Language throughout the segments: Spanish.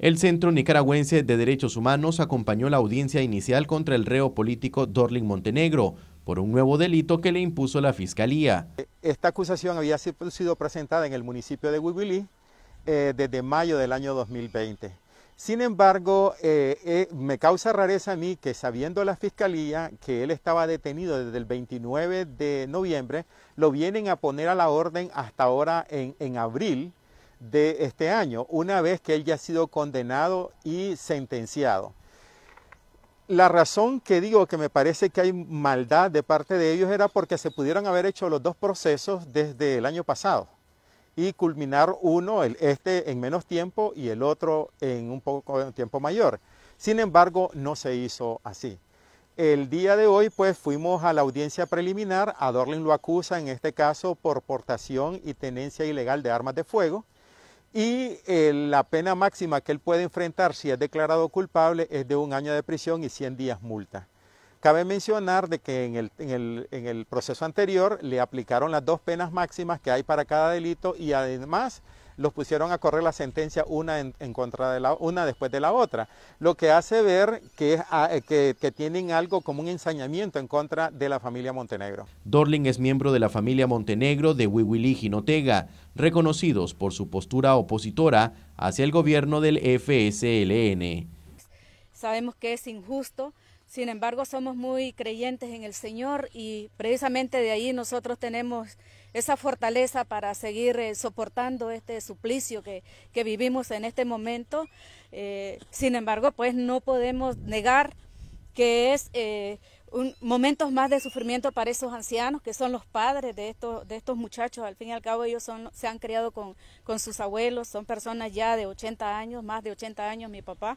El Centro Nicaragüense de Derechos Humanos acompañó la audiencia inicial contra el reo político Dorling Montenegro por un nuevo delito que le impuso la Fiscalía. Esta acusación había sido presentada en el municipio de Huibilí eh, desde mayo del año 2020. Sin embargo, eh, eh, me causa rareza a mí que sabiendo la fiscalía que él estaba detenido desde el 29 de noviembre, lo vienen a poner a la orden hasta ahora en abril, de este año, una vez que él ya ha sido condenado y sentenciado. La razón que digo que me parece que hay maldad de parte de ellos era porque se pudieron haber hecho los dos procesos desde el año pasado y culminar uno, el este en menos tiempo y el otro en un poco tiempo mayor. Sin embargo, no se hizo así. El día de hoy, pues fuimos a la audiencia preliminar. A Dorlin lo acusa en este caso por portación y tenencia ilegal de armas de fuego y eh, la pena máxima que él puede enfrentar si es declarado culpable es de un año de prisión y 100 días multa. Cabe mencionar de que en el, en, el, en el proceso anterior le aplicaron las dos penas máximas que hay para cada delito y además los pusieron a correr la sentencia una en, contra de la una después de la otra, lo que hace ver ah, eh, que, que, tienen algo como un ensañamiento en contra de la familia Montenegro. Dorling es miembro de la familia Montenegro de Wiwili Ginotega, reconocidos por su postura opositora hacia el gobierno del FSLN sabemos que es injusto, sin embargo somos muy creyentes en el Señor y precisamente de ahí nosotros tenemos esa fortaleza para seguir eh, soportando este suplicio que, vivimos en este momento. Eh, sin embargo, pues no podemos negar que es eh, un, momentos más de sufrimiento para esos ancianos, que son los padres de estos, de estos muchachos. Al fin y al cabo ellos son, se han criado con, con sus abuelos, son personas ya de 80 años, más de 80 años mi papá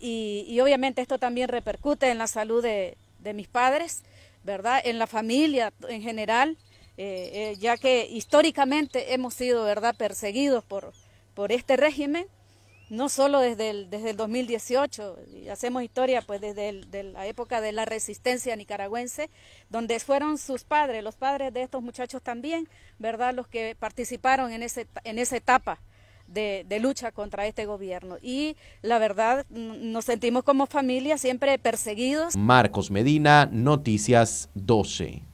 y, obviamente esto también repercute en la salud de, mis padres, ¿verdad? En la familia en general, eh, eh, ya que históricamente hemos sido, ¿verdad?, perseguidos por, este régimen, no solo desde el, desde el 2018, hacemos historia pues desde la época de la resistencia nicaragüense, donde fueron sus padres, los padres de estos muchachos también, ¿verdad?, los que participaron en, ese, en esa etapa de, lucha contra este gobierno. Y la verdad, nos sentimos como familia siempre perseguidos. Marcos Medina, Noticias 12.